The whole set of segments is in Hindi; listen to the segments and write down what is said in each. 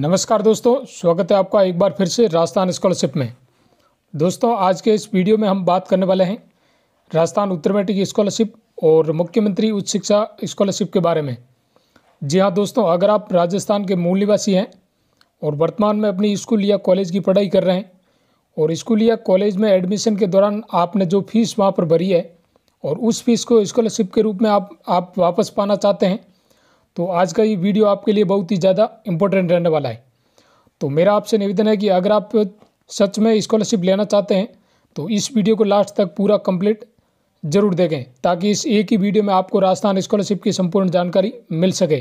नमस्कार दोस्तों स्वागत है आपका एक बार फिर से राजस्थान स्कॉलरशिप में दोस्तों आज के इस वीडियो में हम बात करने वाले हैं राजस्थान उत्तर मैट्रिक स्कॉलरशिप और मुख्यमंत्री उच्च शिक्षा स्कॉलरशिप के बारे में जी हाँ दोस्तों अगर आप राजस्थान के मूल निवासी हैं और वर्तमान में अपनी स्कूल या कॉलेज की पढ़ाई कर रहे हैं और स्कूल या कॉलेज में एडमिशन के दौरान आपने जो फीस वहाँ पर भरी है और उस फीस को स्कॉलरशिप के रूप में आप आप वापस पाना चाहते हैं तो आज का ये वीडियो आपके लिए बहुत ही ज़्यादा इम्पोर्टेंट रहने वाला है तो मेरा आपसे निवेदन है कि अगर आप सच में स्कॉलरशिप लेना चाहते हैं तो इस वीडियो को लास्ट तक पूरा कंप्लीट ज़रूर देखें ताकि इस एक ही वीडियो में आपको राजस्थान स्कॉलरशिप की संपूर्ण जानकारी मिल सके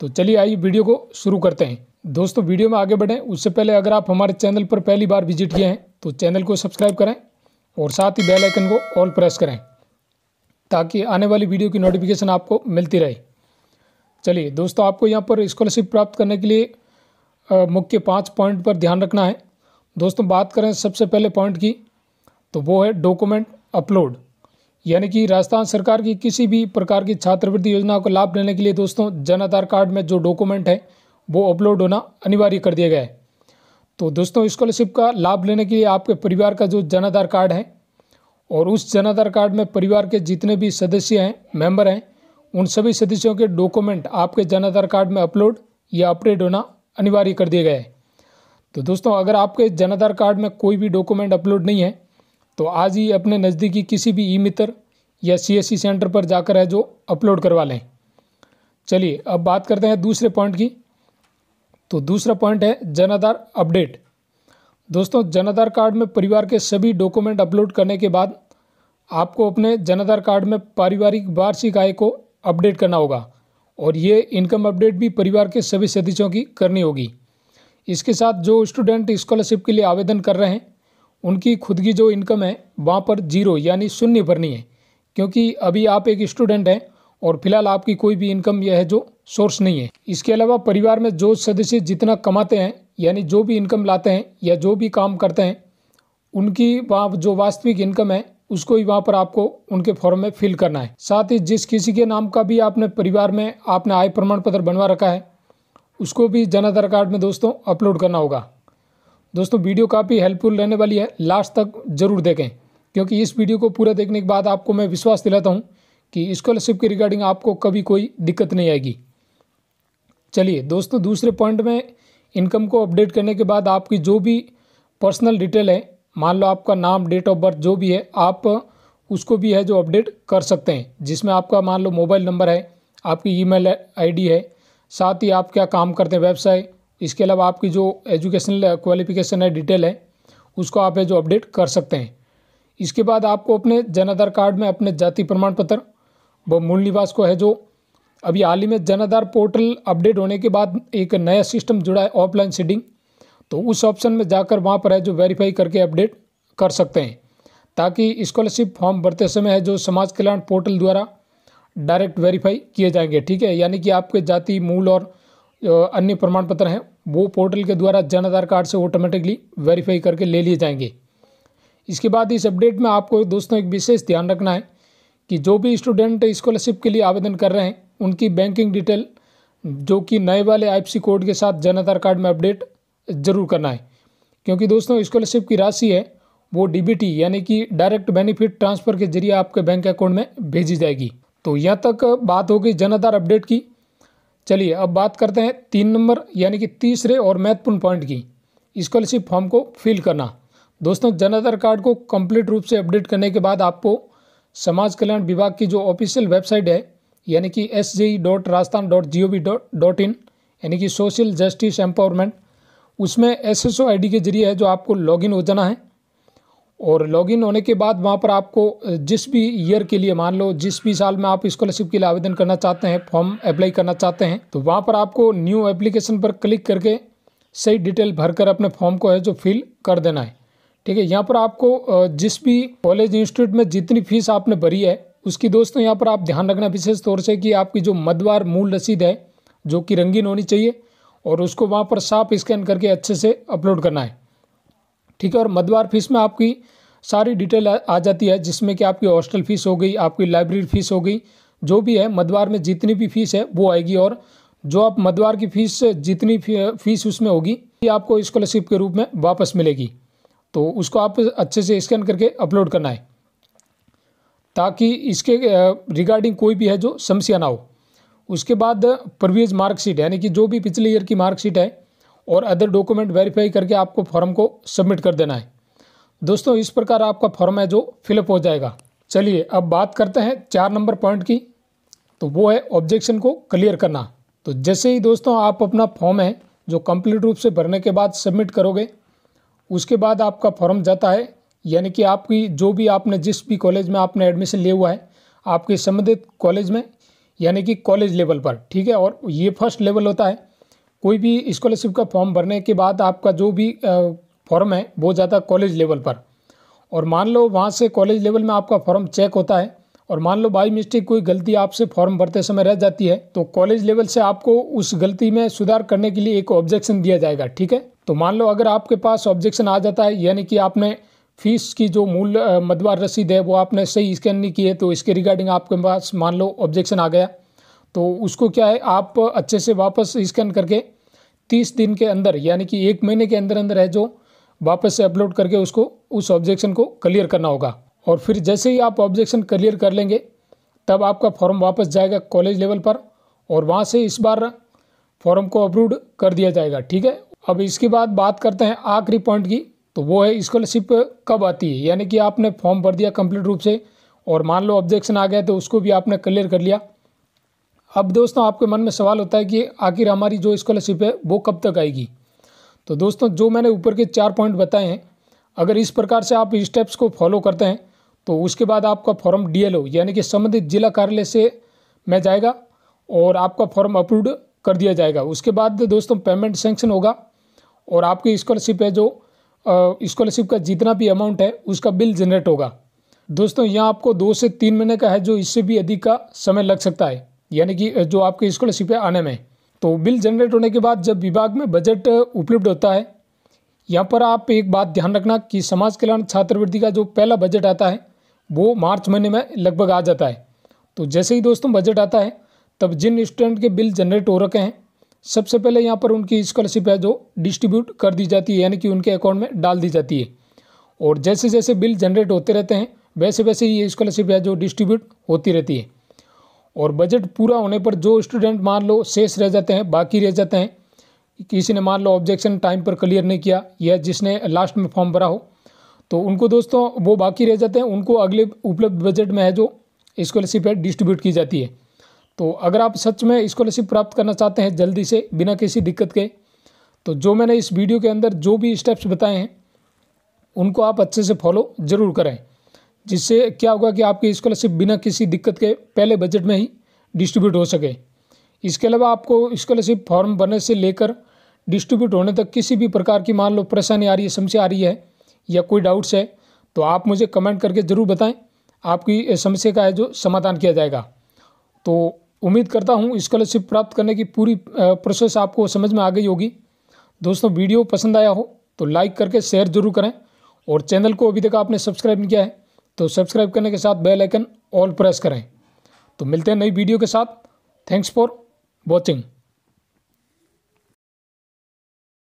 तो चलिए आइए वीडियो को शुरू करते हैं दोस्तों वीडियो में आगे बढ़ें उससे पहले अगर आप हमारे चैनल पर पहली बार विजिट किए हैं तो चैनल को सब्सक्राइब करें और साथ ही बेल आइकन को ऑल प्रेस करें ताकि आने वाली वीडियो की नोटिफिकेशन आपको मिलती रहे चलिए दोस्तों आपको यहाँ पर स्कॉलरशिप प्राप्त करने के लिए मुख्य पाँच पॉइंट पर ध्यान रखना है दोस्तों बात करें सबसे पहले पॉइंट की तो वो है डॉक्यूमेंट अपलोड यानी कि राजस्थान सरकार की किसी भी प्रकार की छात्रवृत्ति योजना का लाभ लेने के लिए दोस्तों जन आधार कार्ड में जो डॉक्यूमेंट है वो अपलोड होना अनिवार्य कर दिया गया है तो दोस्तों स्कॉलरशिप का लाभ लेने के लिए आपके परिवार का जो जन आधार कार्ड है और उस जन आधार कार्ड में परिवार के जितने भी सदस्य हैं मेंबर हैं उन सभी सदस्यों के डॉक्यूमेंट आपके जन आधार कार्ड में अपलोड या अपडेट होना अनिवार्य कर दिया गया है तो दोस्तों अगर आपके जन आधार कार्ड में कोई भी डॉक्यूमेंट अपलोड नहीं है तो आज ही अपने नज़दीकी किसी भी ई मित्र या सी सेंटर पर जाकर है जो अपलोड करवा लें चलिए अब बात करते हैं दूसरे पॉइंट की तो दूसरा पॉइंट है जन आधार अपडेट दोस्तों जन आधार कार्ड में परिवार के सभी डॉक्यूमेंट अपलोड करने के बाद आपको अपने जन आधार कार्ड में पारिवारिक वार्षिक आय को अपडेट करना होगा और ये इनकम अपडेट भी परिवार के सभी सदस्यों की करनी होगी इसके साथ जो स्टूडेंट स्कॉलरशिप के लिए आवेदन कर रहे हैं उनकी खुद की जो इनकम है वहाँ पर जीरो यानी शून्य भरनी है क्योंकि अभी आप एक स्टूडेंट हैं और फिलहाल आपकी कोई भी इनकम यह है जो सोर्स नहीं है इसके अलावा परिवार में जो सदस्य जितना कमाते हैं यानी जो भी इनकम लाते हैं या जो भी काम करते हैं उनकी वहाँ जो वास्तविक इनकम है उसको ही वहाँ पर आपको उनके फॉर्म में फिल करना है साथ ही जिस किसी के नाम का भी आपने परिवार में आपने आय प्रमाण पत्र बनवा रखा है उसको भी जन आधार कार्ड में दोस्तों अपलोड करना होगा दोस्तों वीडियो काफ़ी हेल्पफुल रहने वाली है लास्ट तक ज़रूर देखें क्योंकि इस वीडियो को पूरा देखने के बाद आपको मैं विश्वास दिलाता हूँ कि स्कॉलरशिप के रिगार्डिंग आपको कभी कोई दिक्कत नहीं आएगी चलिए दोस्तों दूसरे पॉइंट में इनकम को अपडेट करने के बाद आपकी जो भी पर्सनल डिटेल है मान लो आपका नाम डेट ऑफ बर्थ जो भी है आप उसको भी है जो अपडेट कर सकते हैं जिसमें आपका मान लो मोबाइल नंबर है आपकी ईमेल आईडी है साथ ही आप क्या काम करते हैं व्यवसाय इसके अलावा आपकी जो एजुकेशनल क्वालिफिकेशन है डिटेल है उसको आप है जो अपडेट कर सकते हैं इसके बाद आपको अपने जन आधार कार्ड में अपने जाति प्रमाण पत्र व मूल निवास को है जो अभी हाल ही में जन आधार पोर्टल अपडेट होने के बाद एक नया सिस्टम जुड़ा है ऑफलाइन सीडिंग तो उस ऑप्शन में जाकर वहाँ पर है जो वेरीफाई करके अपडेट कर सकते हैं ताकि स्कॉलरशिप फॉर्म भरते समय है जो समाज कल्याण पोर्टल द्वारा डायरेक्ट वेरीफाई किए जाएंगे ठीक है यानी कि आपके जाति मूल और अन्य प्रमाण पत्र हैं वो पोर्टल के द्वारा जन आधार कार्ड से ऑटोमेटिकली वेरीफाई करके ले लिए जाएंगे इसके बाद इस अपडेट में आपको दोस्तों एक विशेष ध्यान रखना है कि जो भी स्टूडेंट स्कॉलरशिप के लिए आवेदन कर रहे हैं उनकी बैंकिंग डिटेल जो कि नए वाले आईएफसी कोड के साथ जन आधार कार्ड में अपडेट ज़रूर करना है क्योंकि दोस्तों स्कॉलरशिप की राशि है वो डीबीटी यानी कि डायरेक्ट बेनिफिट ट्रांसफ़र के जरिए आपके बैंक अकाउंट में भेजी जाएगी तो यहाँ तक बात हो गई जन आधार अपडेट की चलिए अब बात करते हैं तीन नंबर यानी कि तीसरे और महत्वपूर्ण पॉइंट की स्कॉलरशिप फॉर्म को फिल करना दोस्तों जन आधार कार्ड को कंप्लीट रूप से अपडेट करने के बाद आपको समाज कल्याण विभाग की जो ऑफिशियल वेबसाइट है यानी कि S G dot Rajasthan dot G O V dot dot in यानी कि सोशल जस्टिस एम्पावरमेंट उसमें एस एस के जरिए है जो आपको लॉगिन हो जाना है और लॉगिन होने के बाद वहाँ पर आपको जिस भी ईयर के लिए मान लो जिस भी साल में आप स्कॉलरशिप के लिए आवेदन करना चाहते हैं फॉर्म अप्लाई करना चाहते हैं तो वहाँ पर आपको न्यू एप्लीकेशन पर क्लिक करके सही डिटेल भरकर अपने फॉर्म को है जो फिल कर देना है ठीक है यहाँ पर आपको जिस भी कॉलेज इंस्टीट्यूट में जितनी फीस आपने भरी है उसकी दोस्तों यहाँ पर आप ध्यान रखना विशेष तौर से कि आपकी जो मदवार मूल रसीद है जो कि रंगीन होनी चाहिए और उसको वहाँ पर साफ स्कैन करके अच्छे से अपलोड करना है ठीक है और मदवार फीस में आपकी सारी डिटेल आ जाती है जिसमें कि आपकी हॉस्टल फ़ीस हो गई आपकी लाइब्रेरी फ़ीस हो गई जो भी है मदवार में जितनी भी फीस है वो आएगी और जो आप मदवार की फ़ीस जितनी फीस उसमें होगी ये आपको स्कॉलरशिप के रूप में वापस मिलेगी तो उसको आप अच्छे से स्कैन करके अपलोड करना है ताकि इसके रिगार्डिंग कोई भी है जो समस्या ना हो उसके बाद प्रवीज मार्कशीट यानी कि जो भी पिछले ईयर की मार्कशीट है और अदर डॉक्यूमेंट वेरीफाई करके आपको फॉर्म को सबमिट कर देना है दोस्तों इस प्रकार आपका फॉर्म है जो फिलअप हो जाएगा चलिए अब बात करते हैं चार नंबर पॉइंट की तो वो है ऑब्जेक्शन को क्लियर करना तो जैसे ही दोस्तों आप अपना फॉर्म है जो कंप्लीट रूप से भरने के बाद सबमिट करोगे उसके बाद आपका फॉर्म जाता है यानी कि आपकी जो भी आपने जिस भी कॉलेज में आपने एडमिशन लिया हुआ है आपके संबंधित कॉलेज में यानी कि कॉलेज लेवल पर ठीक है और ये फर्स्ट लेवल होता है कोई भी स्कॉलरशिप का फॉर्म भरने के बाद आपका जो भी फॉर्म है वो जाता है कॉलेज लेवल पर और मान लो वहाँ से कॉलेज लेवल में आपका फॉर्म चेक होता है और मान लो बाई मिस्टेक कोई गलती आपसे फॉर्म भरते समय रह जाती है तो कॉलेज लेवल से आपको उस गलती में सुधार करने के लिए एक ऑब्जेक्शन दिया जाएगा ठीक है तो मान लो अगर आपके पास ऑब्जेक्शन आ जाता है यानी कि आपने फीस की जो मूल मदवार रसीद है वो आपने सही स्कैन नहीं की है तो इसके रिगार्डिंग आपके पास मान लो ऑब्जेक्शन आ गया तो उसको क्या है आप अच्छे से वापस स्कैन करके तीस दिन के अंदर यानी कि एक महीने के अंदर अंदर है जो वापस से अपलोड करके उसको उस ऑब्जेक्शन को क्लियर करना होगा और फिर जैसे ही आप ऑब्जेक्शन क्लियर कर लेंगे तब आपका फॉर्म वापस जाएगा कॉलेज लेवल पर और वहाँ से इस बार फॉर्म को अप्रूव कर दिया जाएगा ठीक है अब इसके बाद बात करते हैं आखिरी पॉइंट की तो वो है स्कॉलरशिप कब आती है यानी कि आपने फॉर्म भर दिया कंप्लीट रूप से और मान लो ऑब्जेक्शन आ गया तो उसको भी आपने क्लियर कर लिया अब दोस्तों आपके मन में सवाल होता है कि आखिर हमारी जो स्कॉलरशिप है वो कब तक आएगी तो दोस्तों जो मैंने ऊपर के चार पॉइंट बताए हैं अगर इस प्रकार से आप स्टेप्स को फॉलो करते हैं तो उसके बाद आपका फॉर्म डी यानी कि संबंधित जिला कार्यालय से मैं जाएगा और आपका फॉर्म अप्रूव कर दिया जाएगा उसके बाद दोस्तों पेमेंट सेंक्शन होगा और आपकी स्कॉलरशिप है जो स्कॉलरशिप का जितना भी अमाउंट है उसका बिल जनरेट होगा दोस्तों यहाँ आपको दो से तीन महीने का है जो इससे भी अधिक का समय लग सकता है यानी कि जो आपकी स्कॉलरशिप है आने में तो बिल जनरेट होने के बाद जब विभाग में बजट उपलब्ध होता है यहाँ पर आप एक बात ध्यान रखना कि समाज कल्याण छात्रवृत्ति का जो पहला बजट आता है वो मार्च महीने में लगभग आ जाता है तो जैसे ही दोस्तों बजट आता है तब जिन स्टूडेंट के बिल जनरेट हो रखे हैं सबसे पहले यहाँ पर उनकी स्कॉलरशिप है जो डिस्ट्रीब्यूट कर दी जाती है यानी कि उनके अकाउंट में डाल दी जाती है और जैसे जैसे बिल जनरेट होते रहते हैं वैसे वैसे ये स्कॉलरशिप है जो डिस्ट्रीब्यूट होती रहती है और बजट पूरा होने पर जो स्टूडेंट मान लो शेष रह जाते हैं बाकी रह जाते हैं किसी ने मान लो ऑब्जेक्शन टाइम पर क्लियर नहीं किया या जिसने लास्ट में फॉर्म भरा हो तो उनको दोस्तों वो बाकी रह जाते हैं उनको अगले उपलब्ध बजट में है जो स्कॉलरशिप है डिस्ट्रीब्यूट की जाती है तो अगर आप सच में स्कॉलरशिप प्राप्त करना चाहते हैं जल्दी से बिना किसी दिक्कत के तो जो मैंने इस वीडियो के अंदर जो भी स्टेप्स बताए हैं उनको आप अच्छे से फॉलो ज़रूर करें जिससे क्या होगा कि आपकी स्कॉलरशिप बिना किसी दिक्कत के पहले बजट में ही डिस्ट्रीब्यूट हो सके इसके अलावा आपको स्कॉलरशिप फॉर्म भरने से लेकर डिस्ट्रीब्यूट होने तक किसी भी प्रकार की मान लो परेशानी आ रही है समस्या आ रही है या कोई डाउट्स है तो आप मुझे कमेंट करके ज़रूर बताएं आपकी समस्या का है जो समाधान किया जाएगा तो उम्मीद करता हूँ स्कॉलरशिप प्राप्त करने की पूरी प्रोसेस आपको समझ में आ गई होगी दोस्तों वीडियो पसंद आया हो तो लाइक करके शेयर जरूर करें और चैनल को अभी तक आपने सब्सक्राइब नहीं किया है तो सब्सक्राइब करने के साथ बेल आइकन ऑल प्रेस करें तो मिलते हैं नई वीडियो के साथ थैंक्स फॉर वॉचिंग